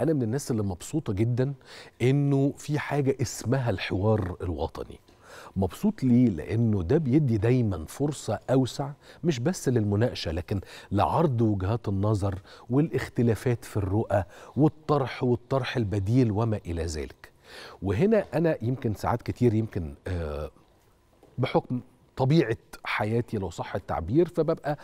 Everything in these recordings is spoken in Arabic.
انا من الناس اللي مبسوطه جدا انه في حاجه اسمها الحوار الوطني مبسوط ليه لانه ده بيدي دايما فرصه اوسع مش بس للمناقشه لكن لعرض وجهات النظر والاختلافات في الرؤى والطرح والطرح البديل وما الى ذلك وهنا انا يمكن ساعات كتير يمكن آه، بحكم طبيعه حياتي لو صح التعبير فببقى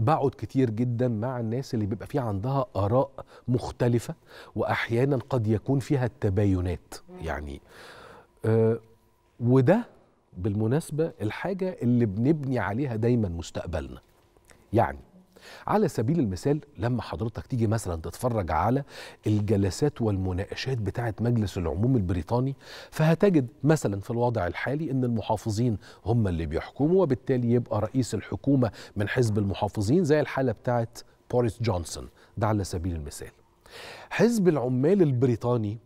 بقعد كتير جدا مع الناس اللي بيبقى في عندها اراء مختلفه واحيانا قد يكون فيها التباينات يعني آه وده بالمناسبه الحاجه اللي بنبني عليها دايما مستقبلنا يعني على سبيل المثال لما حضرتك تيجي مثلا تتفرج على الجلسات والمناقشات بتاعه مجلس العموم البريطاني فهتجد مثلا في الوضع الحالي ان المحافظين هم اللي بيحكموا وبالتالي يبقى رئيس الحكومه من حزب المحافظين زي الحاله بتاعه بوريس جونسون ده على سبيل المثال حزب العمال البريطاني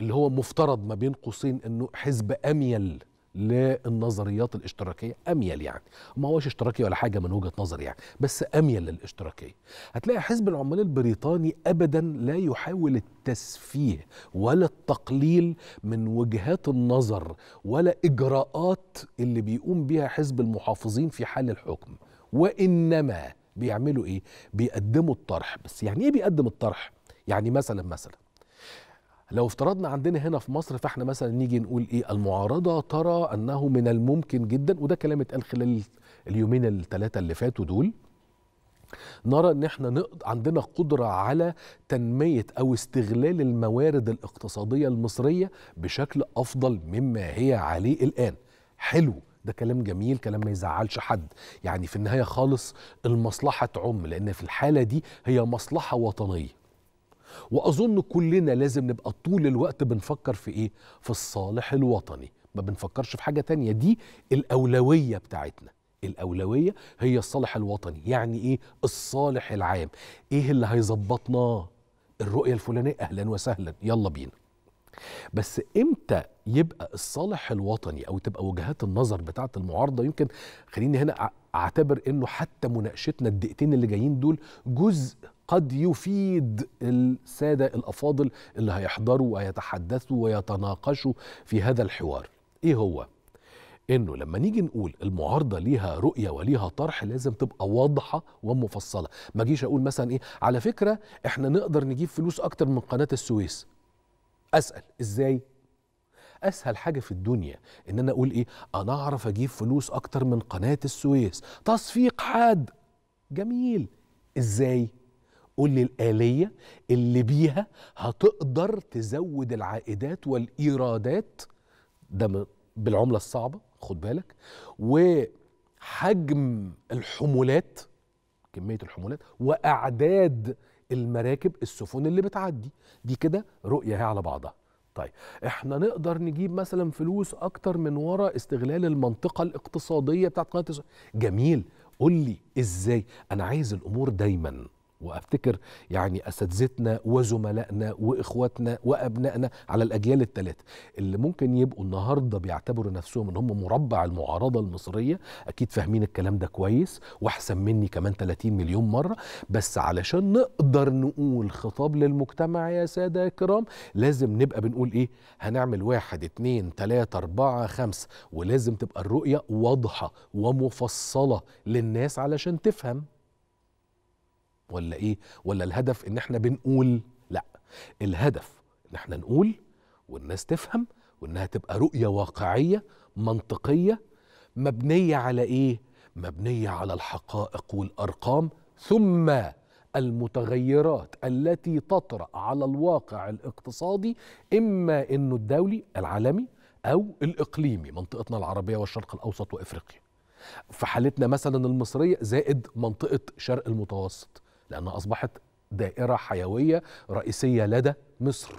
اللي هو مفترض ما بين قوسين انه حزب اميل للنظريات الاشتراكيه اميل يعني ما هوش اشتراكي ولا حاجه من وجهه نظري يعني بس اميل للاشتراكيه هتلاقي حزب العمال البريطاني ابدا لا يحاول التسفيه ولا التقليل من وجهات النظر ولا اجراءات اللي بيقوم بها حزب المحافظين في حال الحكم وانما بيعملوا ايه بيقدموا الطرح بس يعني ايه بيقدم الطرح يعني مثلا مثلا لو افترضنا عندنا هنا في مصر فاحنا مثلا نيجي نقول ايه المعارضه ترى انه من الممكن جدا وده كلام اتقال خلال اليومين الثلاثه اللي فاتوا دول نرى ان احنا عندنا قدره على تنميه او استغلال الموارد الاقتصاديه المصريه بشكل افضل مما هي عليه الان حلو ده كلام جميل كلام ما يزعلش حد يعني في النهايه خالص المصلحه تعم لان في الحاله دي هي مصلحه وطنيه واظن كلنا لازم نبقى طول الوقت بنفكر في ايه في الصالح الوطني ما بنفكرش في حاجه تانية دي الاولويه بتاعتنا الاولويه هي الصالح الوطني يعني ايه الصالح العام ايه اللي هيظبطنا الرؤيه الفلانيه اهلا وسهلا يلا بينا بس امتى يبقى الصالح الوطني او تبقى وجهات النظر بتاعه المعارضه يمكن خليني هنا اعتبر انه حتى مناقشتنا الدقيقتين اللي جايين دول جزء قد يفيد الساده الافاضل اللي هيحضروا ويتحدثوا ويتناقشوا في هذا الحوار ايه هو انه لما نيجي نقول المعارضه ليها رؤيه وليها طرح لازم تبقى واضحه ومفصله ما اجيش اقول مثلا ايه على فكره احنا نقدر نجيب فلوس اكتر من قناه السويس اسال ازاي اسهل حاجه في الدنيا ان انا اقول ايه انا اعرف اجيب فلوس اكتر من قناه السويس تصفيق حاد جميل ازاي قول لي الآلية اللي بيها هتقدر تزود العائدات والإيرادات ده بالعملة الصعبة خد بالك وحجم الحمولات كمية الحمولات وأعداد المراكب السفن اللي بتعدي دي كده رؤية هي على بعضها طيب احنا نقدر نجيب مثلا فلوس اكتر من وراء استغلال المنطقة الاقتصادية بتاعت قناة جميل قول لي ازاي انا عايز الامور دايما وافتكر يعني اساتذتنا وزملائنا واخواتنا وابنائنا على الاجيال الثلاثه اللي ممكن يبقوا النهارده بيعتبروا نفسهم ان هم مربع المعارضه المصريه اكيد فاهمين الكلام ده كويس واحسن مني كمان 30 مليون مره بس علشان نقدر نقول خطاب للمجتمع يا ساده الكرام لازم نبقى بنقول ايه هنعمل واحد اتنين تلاته اربعه خمسه ولازم تبقى الرؤيه واضحه ومفصله للناس علشان تفهم ولا ايه ولا الهدف ان احنا بنقول لا الهدف ان احنا نقول والناس تفهم وانها تبقى رؤيه واقعيه منطقيه مبنيه على ايه مبنيه على الحقائق والارقام ثم المتغيرات التي تطرا على الواقع الاقتصادي اما انه الدولي العالمي او الاقليمي منطقتنا العربيه والشرق الاوسط وافريقيا في حالتنا مثلا المصريه زائد منطقه شرق المتوسط لأنها أصبحت دائرة حيوية رئيسية لدى مصر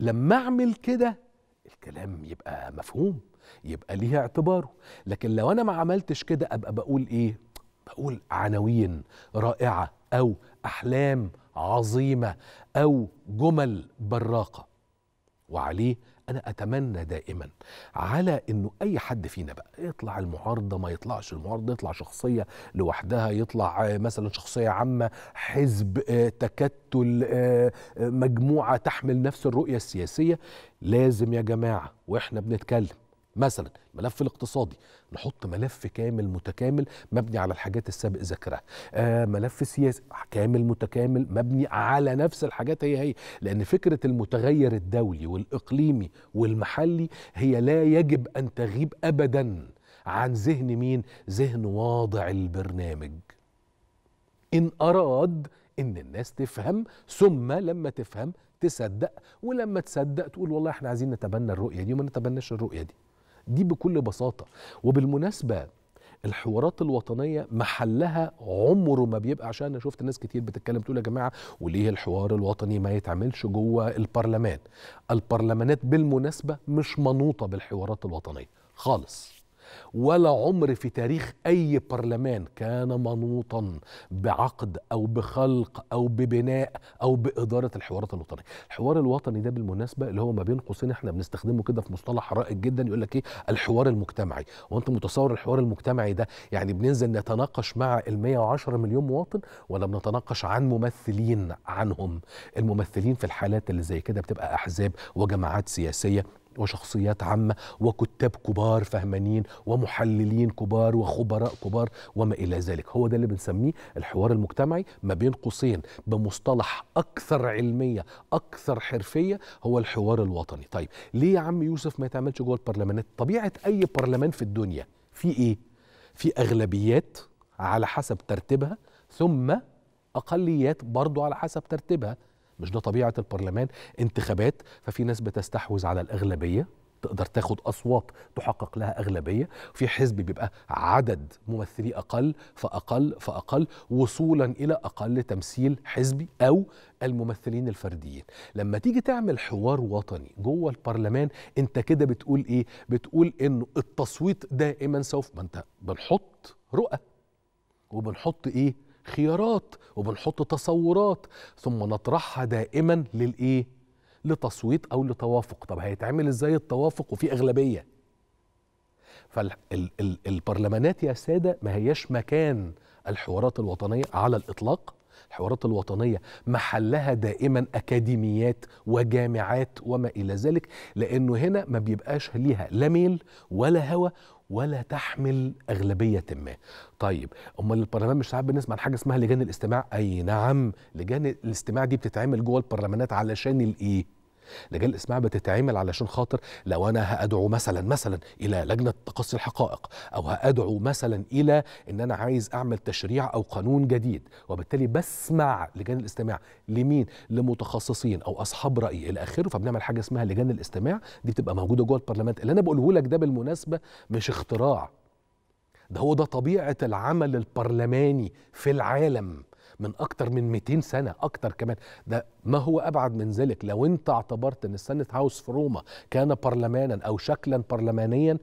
لما أعمل كده الكلام يبقى مفهوم يبقى ليها اعتباره لكن لو أنا ما عملتش كده أبقى بقول إيه بقول عناوين رائعة أو أحلام عظيمة أو جمل براقة وعليه انا اتمنى دائما على انه اي حد فينا بقى يطلع المعارضه ما يطلعش المعارضه يطلع شخصيه لوحدها يطلع آه، مثلا شخصيه عامه حزب آه، تكتل آه، مجموعه تحمل نفس الرؤيه السياسيه لازم يا جماعه واحنا بنتكلم مثلا الملف الاقتصادي نحط ملف كامل متكامل مبني على الحاجات السابق ذكرها آه ملف سياسي كامل متكامل مبني على نفس الحاجات هي هي لان فكره المتغير الدولي والاقليمي والمحلي هي لا يجب ان تغيب ابدا عن ذهن مين ذهن واضع البرنامج ان اراد ان الناس تفهم ثم لما تفهم تصدق ولما تصدق تقول والله احنا عايزين نتبنى الرؤيه دي وما نتبناش الرؤيه دي دي بكل بساطه وبالمناسبه الحوارات الوطنية محلها عمره ما بيبقى عشان أنا شفت ناس كتير بتتكلم تقول يا جماعة وليه الحوار الوطني ما يتعملش جوه البرلمان البرلمانات بالمناسبة مش منوطة بالحوارات الوطنية خالص ولا عمر في تاريخ أي برلمان كان منوطا بعقد أو بخلق أو ببناء أو بإدارة الحوارات الوطنية الحوار الوطني ده بالمناسبة اللي هو ما بين قوسين احنا بنستخدمه كده في مصطلح رائج جدا يقول لك ايه الحوار المجتمعي وانت متصور الحوار المجتمعي ده يعني بننزل نتناقش مع ال 110 مليون مواطن ولا بنتناقش عن ممثلين عنهم الممثلين في الحالات اللي زي كده بتبقى احزاب وجماعات سياسيه وشخصيات عامة وكتاب كبار فهمانين ومحللين كبار وخبراء كبار وما إلى ذلك هو ده اللي بنسميه الحوار المجتمعي ما بين قوسين بمصطلح أكثر علمية أكثر حرفية هو الحوار الوطني طيب ليه يا عم يوسف ما يتعملش جوه البرلمانات طبيعة أي برلمان في الدنيا في إيه في أغلبيات على حسب ترتيبها ثم أقليات برضو على حسب ترتيبها مش ده طبيعه البرلمان انتخابات ففي ناس بتستحوذ على الاغلبيه تقدر تاخد اصوات تحقق لها اغلبيه في حزب بيبقى عدد ممثلي اقل فاقل فاقل وصولا الى اقل تمثيل حزبي او الممثلين الفرديين لما تيجي تعمل حوار وطني جوه البرلمان انت كده بتقول ايه بتقول ان التصويت دائما سوف ما انت بنحط رؤى وبنحط ايه خيارات وبنحط تصورات ثم نطرحها دائما للايه لتصويت او لتوافق طب هيتعمل ازاي التوافق وفي اغلبيه فالبرلمانات يا ساده ما هياش مكان الحوارات الوطنيه على الاطلاق الحوارات الوطنيه محلها دائما اكاديميات وجامعات وما الى ذلك لانه هنا ما بيبقاش ليها لا ميل ولا هوى ولا تحمل أغلبية ما طيب أمال البرلمان مش ساعات بنسمع عن حاجة اسمها لجان الاستماع أي نعم لجان الاستماع دي بتتعمل جوه البرلمانات علشان الإيه لجان الاسماع بتتعمل علشان خاطر لو انا هادعو مثلا مثلا الى لجنه تقصي الحقائق او هادعو مثلا الى ان انا عايز اعمل تشريع او قانون جديد وبالتالي بسمع لجان الاستماع لمين لمتخصصين او اصحاب راي الى اخره فبنعمل حاجه اسمها لجان الاستماع دي بتبقى موجوده جوه البرلمان اللي انا بقوله لك ده بالمناسبه مش اختراع ده هو ده طبيعه العمل البرلماني في العالم من اكتر من 200 سنه اكتر كمان ده ما هو ابعد من ذلك لو انت اعتبرت ان السنه هاوس في روما كان برلمانا او شكلا برلمانيا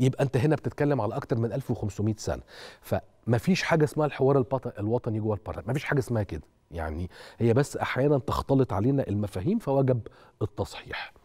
يبقى انت هنا بتتكلم على اكتر من 1500 سنه فما فيش حاجه اسمها الحوار الوطني جوه البرلمان ما فيش حاجه اسمها كده يعني هي بس احيانا تختلط علينا المفاهيم فوجب التصحيح